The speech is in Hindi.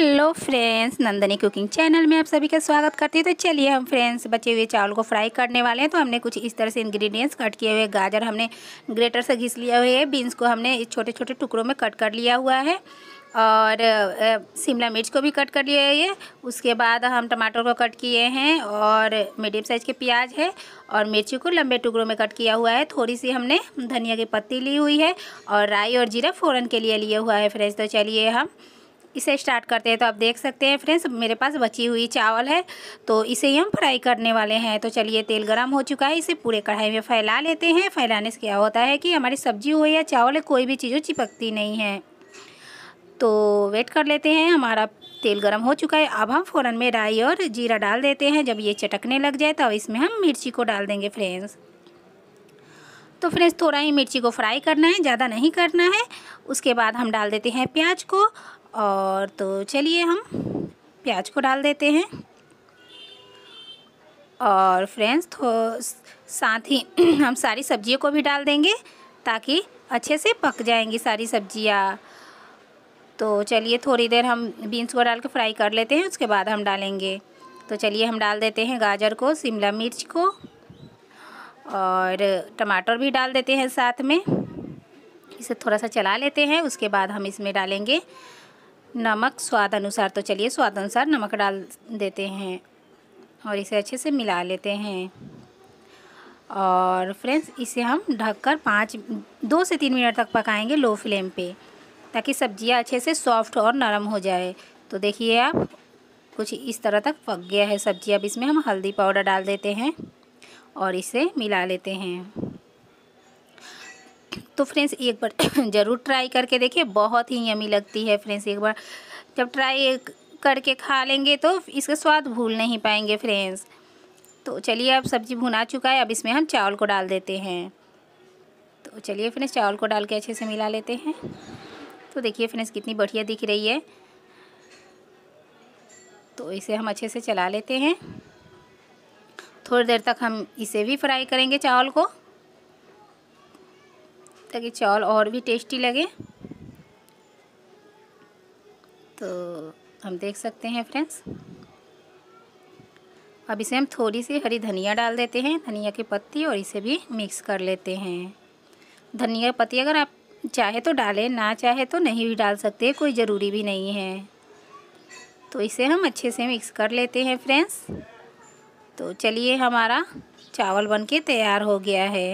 hello friends Nandini cooking channel में आप सभी का स्वागत करती है तो चलिए हम फ्रेंड्स बचे हुए चावल को फ्राई करने वाले हैं तो हमने कुछ इस तरह से इंग्रेडिएंट्स कट किए हुए गाजर हमने ग्रेटर से घिस लिया हुए है बीन्स को हमने छोटे छोटे टुकड़ों में कट कर लिया हुआ है और शिमला मिर्च को भी कट कर लिया है उसके बाद हम टमाटर को कट किए हैं और मीडियम साइज़ के प्याज है और मिर्ची को लंबे टुकड़ों में कट किया हुआ है थोड़ी सी हमने धनिया की पत्ती ली हुई है और राई और जीरा फ़ोरन के लिए लिए हुआ है फ्रेंड्स तो चलिए हम इसे स्टार्ट करते हैं तो आप देख सकते हैं फ्रेंड्स मेरे पास बची हुई चावल है तो इसे हम फ्राई करने वाले हैं तो चलिए तेल गर्म हो चुका है इसे पूरे कढ़ाई में फैला लेते हैं फैलाने से क्या होता है कि हमारी सब्जी हो या चावल है कोई भी चीज़ चिपकती नहीं है तो वेट कर लेते हैं हमारा तेल गर्म हो चुका है अब हम फ़ौरन में राई और जीरा डाल देते हैं जब ये चटकने लग जाए तब इसमें हम मिर्ची को डाल देंगे फ्रेंड्स तो फ्रेंड्स थोड़ा ही मिर्ची को फ्राई करना है ज़्यादा नहीं करना है उसके बाद हम डाल देते हैं प्याज को और तो चलिए हम प्याज को डाल देते हैं और फ्रेंड्स तो साथ ही हम सारी सब्जियों को भी डाल देंगे ताकि अच्छे से पक जाएंगी सारी सब्जियां तो चलिए थोड़ी देर हम बीन्स को डाल के फ्राई कर लेते हैं उसके बाद हम डालेंगे तो चलिए हम डाल देते हैं गाजर को शिमला मिर्च को और टमाटर भी डाल देते हैं साथ में इसे थोड़ा सा चला लेते हैं उसके बाद हम इसमें डालेंगे नमक स्वाद अनुसार तो चलिए स्वाद अनुसार नमक डाल देते हैं और इसे अच्छे से मिला लेते हैं और फ्रेंड्स इसे हम ढककर पाँच दो से तीन मिनट तक पकाएंगे लो फ्लेम पे ताकि सब्जियां अच्छे से सॉफ्ट और नरम हो जाए तो देखिए आप कुछ इस तरह तक पक गया है सब्जी अब इसमें हम हल्दी पाउडर डाल देते हैं और इसे मिला लेते हैं तो फ्रेंड्स एक बार ज़रूर ट्राई करके देखिए बहुत ही यमी लगती है फ्रेंड्स एक बार जब ट्राई करके खा लेंगे तो इसका स्वाद भूल नहीं पाएंगे फ्रेंड्स तो चलिए अब सब्ज़ी भुना चुका है अब इसमें हम चावल को डाल देते हैं तो चलिए फ्रेंड्स चावल को डाल के अच्छे से मिला लेते हैं तो देखिए फ्रेंड्स कितनी बढ़िया दिख रही है तो इसे हम अच्छे से चला लेते हैं थोड़ी देर तक हम इसे भी फ्राई करेंगे चावल को ताकि चावल और भी टेस्टी लगे तो हम देख सकते हैं फ्रेंड्स अब इसे हम थोड़ी सी हरी धनिया डाल देते हैं धनिया की पत्ती और इसे भी मिक्स कर लेते हैं धनिया पत्ती अगर आप चाहे तो डालें ना चाहे तो नहीं भी डाल सकते कोई ज़रूरी भी नहीं है तो इसे हम अच्छे से मिक्स कर लेते हैं फ्रेंड्स तो चलिए हमारा चावल बनके तैयार हो गया है